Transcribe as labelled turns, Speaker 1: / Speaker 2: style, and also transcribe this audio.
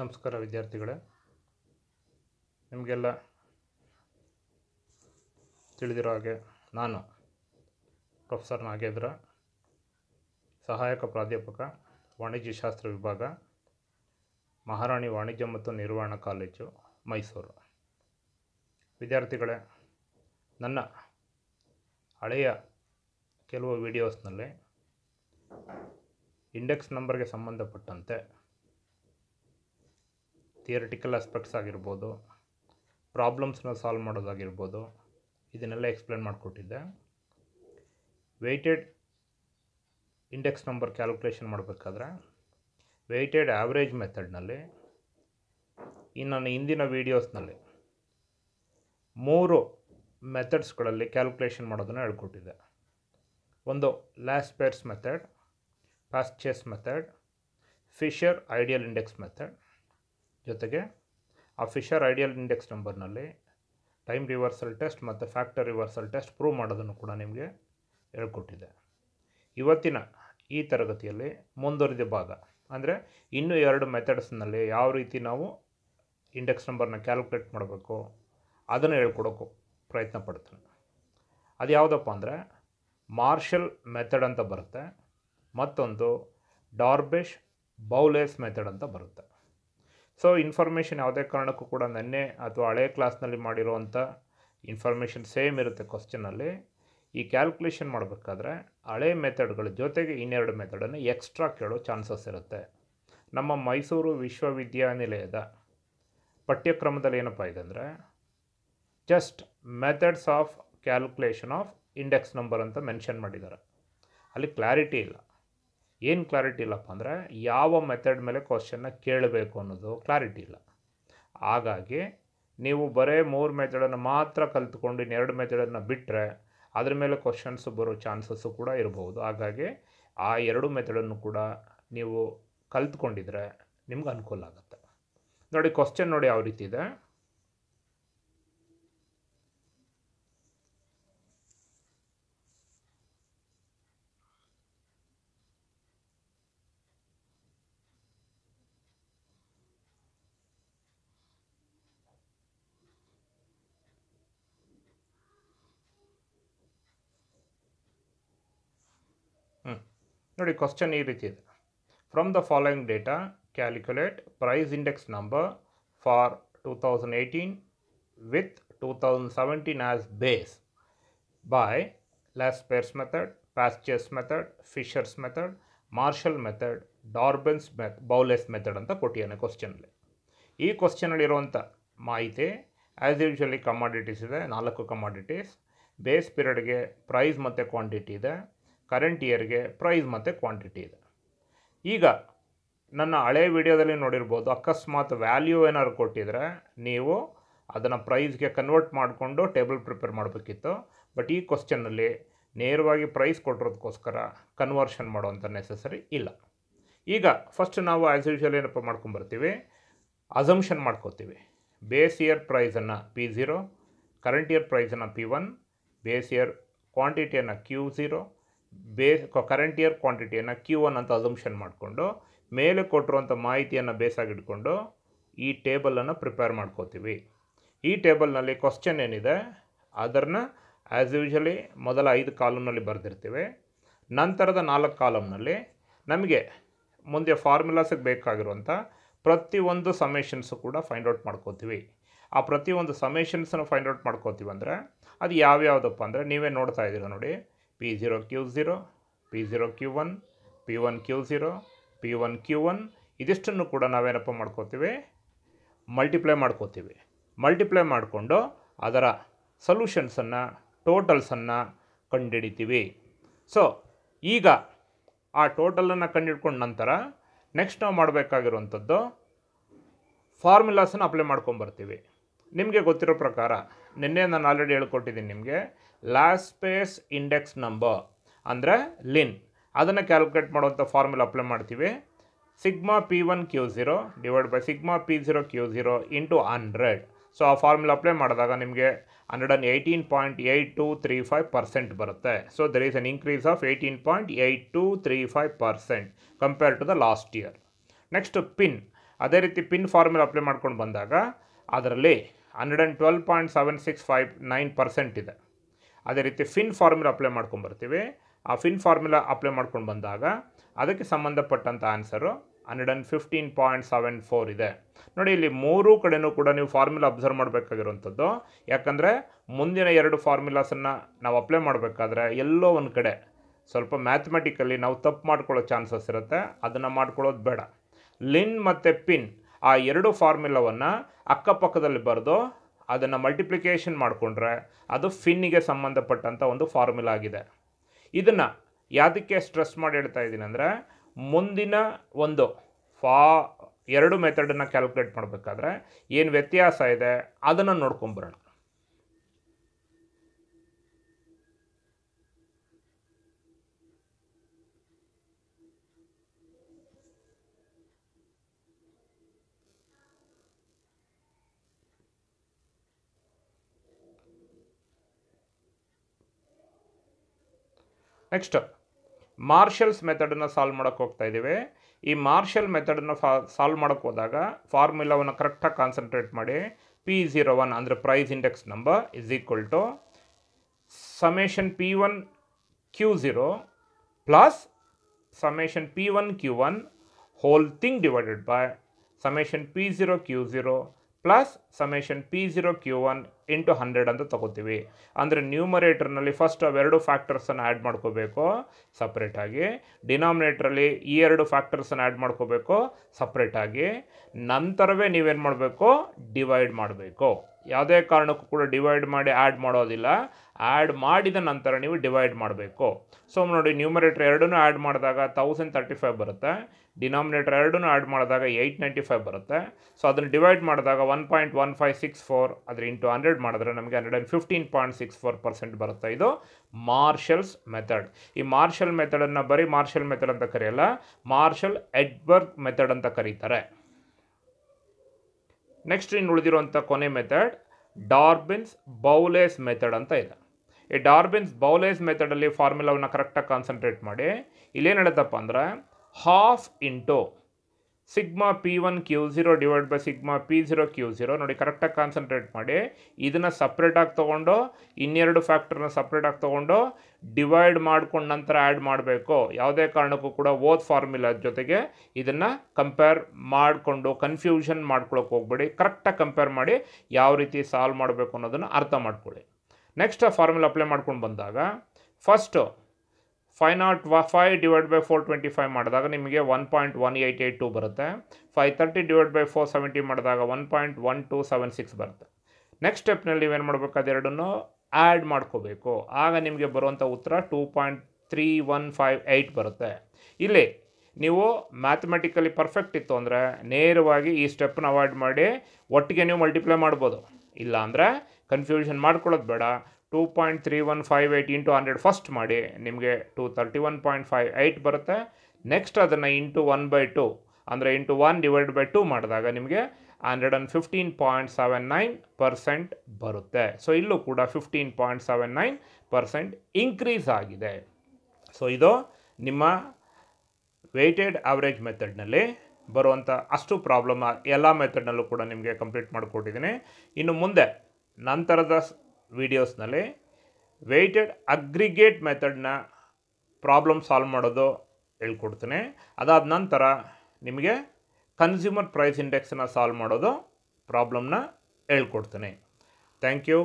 Speaker 1: ನಮಸ್ಕಾರ ವಿದ್ಯಾರ್ಥಿಗಳೇ ನಿಮಗೆಲ್ಲ ತಿಳಿದಿರೋ ಹಾಗೆ ನಾನು ಪ್ರೊಫೆಸರ್ ನಾಗೇಂದ್ರ ಸಹಾಯಕ ಪ್ರಾಧ್ಯಾಪಕ ವಾಣಿಜ್ಯಶಾಸ್ತ್ರ ವಿಭಾಗ ಮಹಾರಾಣಿ ವಾಣಿಜ್ಯ ಮತ್ತು ನಿರ್ವಹಣಾ ಕಾಲೇಜು ಮೈಸೂರು ವಿದ್ಯಾರ್ಥಿಗಳೇ ನನ್ನ ಹಳೆಯ ಕೆಲವು ವಿಡಿಯೋಸ್ನಲ್ಲಿ ಇಂಡೆಕ್ಸ್ ನಂಬರ್ಗೆ ಸಂಬಂಧಪಟ್ಟಂತೆ ಥಿಯರಿಟಿಕಲ್ ಆಸ್ಪೆಕ್ಟ್ಸ್ ಆಗಿರ್ಬೋದು ಪ್ರಾಬ್ಲಮ್ಸ್ನ ಸಾಲ್ವ್ ಮಾಡೋದಾಗಿರ್ಬೋದು ಇದನ್ನೆಲ್ಲ ಎಕ್ಸ್ಪ್ಲೇನ್ ಮಾಡಿಕೊಟ್ಟಿದ್ದೆ ವೆಯ್ಟೆಡ್ ಇಂಡೆಕ್ಸ್ ನಂಬರ್ ಕ್ಯಾಲ್ಕುಲೇಷನ್ ಮಾಡಬೇಕಾದ್ರೆ ವೆಯ್ಟೆಡ್ ಆ್ಯಾವ್ರೇಜ್ ಮೆಥಡ್ನಲ್ಲಿ ಈ ನನ್ನ ಹಿಂದಿನ ವೀಡಿಯೋಸ್ನಲ್ಲಿ ಮೂರು ಮೆಥಡ್ಸ್ಗಳಲ್ಲಿ ಕ್ಯಾಲ್ಕುಲೇಷನ್ ಮಾಡೋದನ್ನು ಹೇಳ್ಕೊಟ್ಟಿದ್ದೆ ಒಂದು Laspeyres method Paasche's method Fisher ideal index method ಜೊತೆಗೆ ಆ ಫಿಶರ್ ಐಡಿಯಲ್ ಇಂಡೆಕ್ಸ್ ನಂಬರ್ನಲ್ಲಿ ಟೈಮ್ ರಿವರ್ಸಲ್ ಟೆಸ್ಟ್ ಮತ್ತು ಫ್ಯಾಕ್ಟರ್ ರಿವರ್ಸಲ್ ಟೆಸ್ಟ್ ಪ್ರೂವ್ ಮಾಡೋದನ್ನು ಕೂಡ ನಿಮಗೆ ಹೇಳ್ಕೊಟ್ಟಿದೆ ಇವತ್ತಿನ ಈ ತರಗತಿಯಲ್ಲಿ ಮುಂದುವರಿದ ಭಾಗ ಅಂದರೆ ಇನ್ನೂ ಎರಡು ಮೆಥಡ್ಸ್ನಲ್ಲಿ ಯಾವ ರೀತಿ ನಾವು ಇಂಡೆಕ್ಸ್ ನಂಬರ್ನ ಕ್ಯಾಲ್ಕುಲೇಟ್ ಮಾಡಬೇಕು ಅದನ್ನು ಹೇಳ್ಕೊಡೋಕ್ಕೂ ಪ್ರಯತ್ನ ಪಡ್ತೀನಿ ಅದು ಯಾವುದಪ್ಪ ಅಂದರೆ ಮಾರ್ಷಲ್ ಮೆಥಡ್ ಅಂತ ಬರುತ್ತೆ ಮತ್ತೊಂದು ಡಾರ್ಬೆಶ್ ಬೌಲೇಸ್ ಮೆಥಡ್ ಅಂತ ಬರುತ್ತೆ ಸೊ ಇನ್ಫಾರ್ಮೇಷನ್ ಯಾವುದೇ ಕಾರಣಕ್ಕೂ ಕೂಡ ನೆನ್ನೆ ಅಥವಾ ಹಳೆಯ ಕ್ಲಾಸ್ನಲ್ಲಿ ಮಾಡಿರೋವಂಥ ಇನ್ಫಾರ್ಮೇಷನ್ ಸೇಮ್ ಇರುತ್ತೆ ಕ್ವಶನಲ್ಲಿ ಈ ಕ್ಯಾಲ್ಕುಲೇಷನ್ ಮಾಡಬೇಕಾದ್ರೆ ಹಳೆ ಮೆಥಡ್ಗಳ ಜೊತೆಗೆ ಇನ್ನೆರಡು ಮೆಥಡನ್ನು ಎಕ್ಸ್ಟ್ರಾ ಕೇಳೋ ಚಾನ್ಸಸ್ ಇರುತ್ತೆ ನಮ್ಮ ಮೈಸೂರು ವಿಶ್ವವಿದ್ಯಾನಿಲಯದ ಪಠ್ಯಕ್ರಮದಲ್ಲಿ ಏನಪ್ಪ ಇದೆ ಅಂದರೆ just methods of calculation of index number ಅಂತ ಮೆನ್ಷನ್ ಮಾಡಿದ್ದಾರೆ ಅಲ್ಲಿ ಕ್ಲಾರಿಟಿ ಇಲ್ಲ ಏನು ಕ್ಲಾರಿಟಿ ಇಲ್ಲಪ್ಪ ಅಂದರೆ ಯಾವ ಮೆಥಡ್ ಮೇಲೆ ಕ್ವಶನ್ನ ಕೇಳಬೇಕು ಅನ್ನೋದು ಕ್ಲಾರಿಟಿ ಇಲ್ಲ ಹಾಗಾಗಿ ನೀವು ಬರೇ ಮೂರು ಮೆಥಡನ್ನು ಮಾತ್ರ ಕಲಿತ್ಕೊಂಡು ಇನ್ನೆರಡು ಮೆಥಡನ್ನು ಬಿಟ್ಟರೆ ಅದ್ರ ಮೇಲೆ ಕ್ವಶನ್ಸ್ ಬರೋ ಚಾನ್ಸಸ್ಸು ಕೂಡ ಇರಬಹುದು ಹಾಗಾಗಿ ಆ ಎರಡು ಮೆಥಡನ್ನು ಕೂಡ ನೀವು ಕಲ್ತ್ಕೊಂಡಿದ್ರೆ ನಿಮ್ಗೆ ಅನುಕೂಲ ಆಗುತ್ತೆ ನೋಡಿ ಕ್ವಶನ್ ನೋಡಿ ಯಾವ ರೀತಿ ಇದೆ ನೋಡಿ ಕ್ವಶನ್ ಈ ರೀತಿ ಇದೆ from the following data calculate price index number for two thousand eighteen with two thousand seventeen as base by Laspeyres method Paasche's method Fisher's method Marshall method Dorbish's method Bowley's method ಅಂತ ಕೊಟ್ಟಿಯಾನೆ ಕ್ವಶನಲ್ಲಿ ಈ ಇರುವಂಥ ಮಾಹಿತಿ as usually commodities ಇದೆ ನಾಲ್ಕು commodities base ಪೀರಿಯಡ್ಗೆ price ಮತ್ತು quantity ಇದೆ ಕರೆಂಟ್ ಇಯರ್ಗೆ ಪ್ರೈಸ್ ಮತ್ತು ಕ್ವಾಂಟಿಟಿ ಇದೆ ಈಗ ನನ್ನ ಹಳೆ ವಿಡಿಯೋದಲ್ಲಿ ನೋಡಿರ್ಬೋದು ಅಕಸ್ಮಾತ್ ವ್ಯಾಲ್ಯೂ ಏನಾದ್ರು ಕೊಟ್ಟಿದ್ರೆ ನೀವು ಅದನ್ನು ಪ್ರೈಸ್ಗೆ ಕನ್ವರ್ಟ್ ಮಾಡಿಕೊಂಡು ಟೇಬಲ್ ಪ್ರಿಪೇರ್ ಮಾಡಬೇಕಿತ್ತು ಬಟ್ ಈ ಕ್ವಶನಲ್ಲಿ ನೇರವಾಗಿ ಪ್ರೈಸ್ ಕೊಟ್ಟಿರೋದಕ್ಕೋಸ್ಕರ ಕನ್ವರ್ಷನ್ ಮಾಡೋವಂಥ ನೆಸೆಸರಿ ಇಲ್ಲ ಈಗ ಫಸ್ಟ್ ನಾವು ಆ್ಯಸ್ ಯುಶಲ್ ಏನಪ್ಪ ಮಾಡ್ಕೊಂಬರ್ತೀವಿ ಅಸಂಪ್ಷನ್ ಮಾಡ್ಕೋತೀವಿ ಬೇಸ್ ಇಯರ್ ಪ್ರೈಸನ್ನು ಪಿ ಝೀರೋ ಕರೆಂಟ್ ಇಯರ್ ಪ್ರೈಸನ್ನು ಪಿ ಒನ್ ಬೇಸ್ ಇಯರ್ ಕ್ವಾಂಟಿಟಿಯನ್ನು ಕ್ಯೂ ಝೀರೋ ಬೇ ಕರೆಂಟ್ ಇಯರ್ ಕ್ವಾಂಟಿಟಿಯನ್ನು ಕ್ಯೂ ಒನ್ ಅಂತ ಅಸಂಪ್ಷನ್ ಮಾಡಿಕೊಂಡು ಮೇಲೆ ಕೊಟ್ಟಿರುವಂಥ ಮಾಹಿತಿಯನ್ನು ಬೇಸಾಗಿಟ್ಕೊಂಡು ಈ ಟೇಬಲನ್ನು ಪ್ರಿಪೇರ್ ಮಾಡ್ಕೋತೀವಿ ಈ ಟೇಬಲ್ನಲ್ಲಿ ಕ್ವಶನ್ ಏನಿದೆ ಅದನ್ನು ಆ್ಯಸ್ ಯೂಶಲಿ ಮೊದಲ ಐದು ಕಾಲಮ್ನಲ್ಲಿ ಬರೆದಿರ್ತೀವಿ ನಂತರದ ನಾಲ್ಕು ಕಾಲಮ್ನಲ್ಲಿ ನಮಗೆ ಮುಂದೆ ಫಾರ್ಮುಲಾಸಿಗೆ ಬೇಕಾಗಿರುವಂಥ ಪ್ರತಿಯೊಂದು ಸಮೇಷನ್ಸು ಕೂಡ ಫೈಂಡ್ ಔಟ್ ಮಾಡ್ಕೋತೀವಿ ಆ ಪ್ರತಿಯೊಂದು ಸಮೇಷನ್ಸನ್ನು ಫೈಂಡ್ ಔಟ್ ಮಾಡ್ಕೋತೀವಿ ಅಂದರೆ ಅದು ಯಾವ್ಯಾವುದಪ್ಪ ಅಂದರೆ ನೀವೇ ನೋಡ್ತಾ ಇದ್ದೀರ ನೋಡಿ P zero Q zero P zero Q one P one Q zero P one Q one ಇದಿಷ್ಟನ್ನು ಕೂಡ ನಾವೇನಪ್ಪ ಮಾಡ್ಕೋತೀವಿ ಮಲ್ಟಿಪ್ಲೈ ಮಾಡ್ಕೋತೀವಿ ಮಲ್ಟಿಪ್ಲೈ ಮಾಡಿಕೊಂಡು ಅದರ ಸೊಲ್ಯೂಷನ್ಸನ್ನು ಟೋಟಲ್ಸನ್ನು ಕಂಡುಹಿಡಿತೀವಿ ಸೊ ಈಗ ಆ ಟೋಟಲನ್ನು ಕಂಡುಹಿಡ್ಕೊಂಡ ನಂತರ ನೆಕ್ಸ್ಟ್ ನಾವು ಮಾಡಬೇಕಾಗಿರುವಂಥದ್ದು ಫಾರ್ಮುಲಾಸನ್ನು ಅಪ್ಲೈ ಮಾಡ್ಕೊಂಬರ್ತೀವಿ ನಿಮಗೆ ಗೊತ್ತಿರೋ ಪ್ರಕಾರ ನಿನ್ನೆ ನಾನು ಆಲ್ರೆಡಿ ಹೇಳ್ಕೊಟ್ಟಿದ್ದೀನಿ ನಿಮಗೆ ಲಾಸ್ಟ್ ಸ್ಪೇಸ್ ಇಂಡೆಕ್ಸ್ ನಂಬರ್ ಅಂದರೆ ಲಿನ್ ಅದನ್ನು ಕ್ಯಾಲ್ಕುಲೇಟ್ ಮಾಡುವಂಥ ಫಾರ್ಮುಲಾ ಅಪ್ಲೈ ಮಾಡ್ತೀವಿ sigma P one Q zero divide by sigma P zero Q zero into hundred so ಆ ಫಾರ್ಮುಲಾ ಅಪ್ಲೈ ಮಾಡಿದಾಗ ನಿಮಗೆ hundred and eighteen point eight two three five percent ಬರುತ್ತೆ so there is an increase of eighteen point eight two three five percent compare to the last year next ಪಿನ್ ಅದೇ ರೀತಿ ಪಿನ್ formula apply ಮಾಡ್ಕೊಂಡು ಬಂದಾಗ ಅದರಲ್ಲಿ hundred and twelve point seven six five nine percent ಇದೆ ಅದೇ ರೀತಿ ಫಿನ್ ಫಾರ್ಮುಲಾ ಅಪ್ಲೈ ಮಾಡ್ಕೊಂಬರ್ತೀವಿ ಆ ಫಿನ್ ಫಾರ್ಮುಲಾ ಅಪ್ಲೈ ಮಾಡ್ಕೊಂಡು ಬಂದಾಗ ಅದಕ್ಕೆ ಸಂಬಂಧಪಟ್ಟಂಥ answer hundred and fifteen point seven four ಇದೆ ನೋಡಿ ಇಲ್ಲಿ ಮೂರೂ ಕಡೆಯೂ ಕೂಡ ನೀವು ಫಾರ್ಮುಲಾ ಅಬ್ಸರ್ವ್ ಮಾಡಬೇಕಾಗಿರುವಂಥದ್ದು ಯಾಕಂದರೆ ಮುಂದಿನ ಎರಡು ಫಾರ್ಮುಲಾಸನ್ನು ನಾವು ಅಪ್ಲೈ ಮಾಡಬೇಕಾದ್ರೆ ಎಲ್ಲೋ ಒಂದು ಕಡೆ ಸ್ವಲ್ಪ ಮ್ಯಾಥಮೆಟಿಕಲ್ಲಿ ನಾವು ತಪ್ಪು ಮಾಡ್ಕೊಳ್ಳೋ ಚಾನ್ಸಸ್ ಇರುತ್ತೆ ಅದನ್ನು ಮಾಡ್ಕೊಳ್ಳೋದು ಬೇಡ ಲಿನ್ ಮತ್ತು ಪಿನ್ ಆ ಎರಡು ಫಾರ್ಮುಲಾವನ್ನು ಅಕ್ಕಪಕ್ಕದಲ್ಲಿ ಬರೆದು ಅದನ್ನು ಮಲ್ಟಿಪ್ಲಿಕೇಶನ್ ಮಾಡಿಕೊಂಡ್ರೆ ಅದು ಫಿನ್ನಿಗೆ ಸಂಬಂಧಪಟ್ಟಂಥ ಒಂದು ಫಾರ್ಮುಲಾ ಆಗಿದೆ ಇದನ್ನು ಯಾವುದಕ್ಕೆ ಸ್ಟ್ರೆಸ್ ಮಾಡಿ ಹೇಳ್ತಾ ಇದ್ದೀನಿ ಅಂದರೆ ಮುಂದಿನ ಒಂದು ಫಾ ಎರಡು ಮೆಥಡನ್ನು ಕ್ಯಾಲ್ಕುಲೇಟ್ ಮಾಡಬೇಕಾದ್ರೆ ಏನು ವ್ಯತ್ಯಾಸ ಇದೆ ಅದನ್ನು ನೋಡ್ಕೊಂಬರೋಣ ನೆಕ್ಸ್ಟ್ ಮಾರ್ಷಲ್ಸ್ ಮೆಥಡನ್ನು ಸಾಲ್ವ್ ಮಾಡೋಕ್ಕೆ ಹೋಗ್ತಾ ಇದ್ದೀವಿ ಈ ಮಾರ್ಷಲ್ ಮೆಥಡನ್ನು ಫಾ ಸಾಲ್ವ್ ಮಾಡೋಕ್ಕೆ ಹೋದಾಗ ಫಾರ್ಮುಲಾವನ್ನು ಕರೆಕ್ಟಾಗಿ ಕಾನ್ಸಂಟ್ರೇಟ್ ಮಾಡಿ ಪಿ ಝೀರೋ ಒನ್ ಅಂದರೆ price index number is equal to summation P one Q zero plus summation P one Q one whole thing divided by summation P zero Q zero plus summation P zero Q one into hundred ಅಂತ ತೊಗೋತೀವಿ ಅಂದರೆ ನ್ಯೂಮರೇಟರ್ನಲ್ಲಿ first ಅವೆರಡು ಫ್ಯಾಕ್ಟರ್ಸನ್ನು add ಮಾಡ್ಕೋಬೇಕು ಸಪ್ರೇಟಾಗಿ ಡಿನಾಮಿನೇಟ್ರಲ್ಲಿ ಈ ಎರಡು ಫ್ಯಾಕ್ಟರ್ಸನ್ನು add ಮಾಡ್ಕೋಬೇಕು ಸಪ್ರೇಟಾಗಿ ನಂತರವೇ ನೀವೇನು ಮಾಡಬೇಕು ಡಿವೈಡ್ ಮಾಡಬೇಕು ಯಾವುದೇ ಕಾರಣಕ್ಕೂ ಕೂಡ ಡಿವೈಡ್ ಮಾಡಿ ಆ್ಯಡ್ ಮಾಡೋದಿಲ್ಲ ಆ್ಯಡ್ ಮಾಡಿದ ನಂತರ ನೀವು ಡಿವೈಡ್ ಮಾಡಬೇಕು ಸೊ ನೋಡಿ ನ್ಯೂಮರೇಟರ್ ಎರಡನ್ನೂ ಆ್ಯಡ್ ಮಾಡಿದಾಗ ತೌಸಂಡ್ ತರ್ಟಿ ಫೈವ್ ಬರುತ್ತೆ ಡಿನಾಮಿನೇಟರ್ ಎರಡನ್ನೂ ಆ್ಯಡ್ ಮಾಡಿದಾಗ ಏಯ್ಟ್ ನೈಂಟಿ ಫೈವ್ ಬರುತ್ತೆ ಸೊ ಅದನ್ನು ಡಿವೈಡ್ ಮಾಡಿದಾಗ one point one five six four ಅದ್ರ ಇಂಟು ಹಂಡ್ರೆಡ್ ಮಾಡಿದ್ರೆ ನಮಗೆ hundred and fifteen point six four percent ಬರುತ್ತೆ ಇದು ಮಾರ್ಷಲ್ಸ್ ಮೆಥಡ್ ಈ ಮಾರ್ಷಲ್ ಮೆಥಡನ್ನು ಬರೀ ಮಾರ್ಷಲ್ ಮೆಥಡ್ ಅಂತ ಕರೆಯಲ್ಲ ಮಾರ್ಷಲ್ ಎಡ್ಬರ್ಗ್ ಮೆಥಡ್ ಅಂತ ಕರೀತಾರೆ ನೆಕ್ಸ್ಟ್ ಇನ್ನು ಉಳಿದಿರುವಂಥ ಕೊನೆ ಮೆಥಡ್ ಡಾರ್ಬಿನ್ಸ್ ಬೌಲೇಸ್ ಮೆಥಡ್ ಅಂತ ಇದೆ ಈ ಡಾರ್ಬಿನ್ಸ್ ಬೌಲೇಸ್ ಮೆಥಡಲ್ಲಿ ಫಾರ್ಮುಲಾವನ್ನು ಕರೆಕ್ಟಾಗಿ ಕಾನ್ಸಂಟ್ರೇಟ್ ಮಾಡಿ ಇಲ್ಲೇನು ಹೇಳುತ್ತಪ್ಪ ಅಂದರೆ half into sigma P one Q zero divide by sigma P zero Q zero ನೋಡಿ ಕರೆಕ್ಟಾಗಿ ಕಾನ್ಸಂಟ್ರೇಟ್ ಮಾಡಿ ಇದನ್ನು ಸಪ್ರೇಟಾಗಿ ತೊಗೊಂಡು ಇನ್ನೆರಡು ಫ್ಯಾಕ್ಟ್ರನ್ನ ಸಪ್ರೇಟಾಗಿ ತೊಗೊಂಡು ಡಿವೈಡ್ ಮಾಡ್ಕೊಂಡು ನಂತರ ಆ್ಯಡ್ ಮಾಡಬೇಕು ಯಾವುದೇ ಕಾರಣಕ್ಕೂ ಕೂಡ ಓದ್ ಫಾರ್ಮುಲಾ ಜೊತೆಗೆ ಇದನ್ನು ಕಂಪೇರ್ ಮಾಡಿಕೊಂಡು ಕನ್ಫ್ಯೂಷನ್ ಮಾಡ್ಕೊಳಕ್ಕೆ ಹೋಗ್ಬೇಡಿ ಕರೆಕ್ಟಾಗಿ ಕಂಪೇರ್ ಮಾಡಿ ಯಾವ ರೀತಿ ಸಾಲ್ವ್ ಮಾಡಬೇಕು ಅನ್ನೋದನ್ನು ಅರ್ಥ ಮಾಡ್ಕೊಳ್ಳಿ ನೆಕ್ಸ್ಟ್ ಆ ಫಾರ್ಮುಲಾ ಅಪ್ಲೈ ಮಾಡ್ಕೊಂಡು ಬಂದಾಗ first five naught five divide by four twenty five ಮಾಡಿದಾಗ ನಿಮಗೆ one point one eight eight two ಬರುತ್ತೆ five thirty divide by four seventy ಮಾಡಿದಾಗ one point one two seven six ಬರುತ್ತೆ ನೆಕ್ಸ್ಟ್ ಸ್ಟೆಪ್ನಲ್ಲಿ ನೀವೇನು ಮಾಡಬೇಕಾದ ಎರಡನ್ನು ಆ್ಯಡ್ ಮಾಡ್ಕೋಬೇಕು ಆಗ ನಿಮಗೆ ಬರುವಂಥ ಉತ್ತರ two point three one five eight ಬರುತ್ತೆ ಇಲ್ಲಿ ನೀವು ಮ್ಯಾಥಮೆಟಿಕಲಿ ಪರ್ಫೆಕ್ಟ್ ಇತ್ತು ಅಂದರೆ ನೇರವಾಗಿ ಈ ಸ್ಟೆಪ್ನ ಅವಾಯ್ಡ್ ಮಾಡಿ ಒಟ್ಟಿಗೆ ನೀವು ಮಲ್ಟಿಪ್ಲೈ ಮಾಡ್ಬೋದು ಇಲ್ಲಾಂದರೆ ಕನ್ಫ್ಯೂಷನ್ ಮಾಡ್ಕೊಳ್ಳೋದು ಬೇಡ two point three one five eight into hundred first ಮಾಡಿ ನಿಮಗೆ two thirty one point five eight ಬರುತ್ತೆ ನೆಕ್ಸ್ಟ್ ಅದನ್ನು ಇಂಟು ಒನ್ ಬೈ ಟು ಅಂದರೆ into one divide by two ಮಾಡಿದಾಗ ನಿಮಗೆ hundred and fifteen point seven nine percent ಬರುತ್ತೆ so ಇಲ್ಲೂ ಕೂಡ fifteen point seven nine percent increase ಆಗಿದೆ ಸೊ ಇದು ನಿಮ್ಮ ವೆಯ್ಟೆಡ್ ಆವ್ರೇಜ್ ಮೆಥಡ್ನಲ್ಲಿ ಬರುವಂಥ ಅಷ್ಟು ಪ್ರಾಬ್ಲಮ್ ಎಲ್ಲ ಮೆಥಡ್ನಲ್ಲೂ ಕೂಡ ನಿಮಗೆ ಕಂಪ್ಲೀಟ್ ಮಾಡಿಕೊಟ್ಟಿದ್ದೀನಿ ಇನ್ನು ಮುಂದೆ ನಂತರದ ವೀಡಿಯೋಸ್ನಲ್ಲಿ ವೆಯ್ಟೆಡ್ ಅಗ್ರಿಗೇಟ್ ಮೆಥಡನ್ನ ಪ್ರಾಬ್ಲಮ್ ಸಾಲ್ವ್ ಮಾಡೋದು ಹೇಳ್ಕೊಡ್ತೀನಿ ಅದಾದ ನಂತರ ನಿಮಗೆ ಕನ್ಸ್ಯೂಮರ್ ಪ್ರೈಸ್ ಇಂಡೆಕ್ಸನ್ನ ಸಾಲ್ವ್ ಮಾಡೋದು ಪ್ರಾಬ್ಲಮ್ನ ಹೇಳ್ಕೊಡ್ತೇನೆ ಥ್ಯಾಂಕ್ ಯು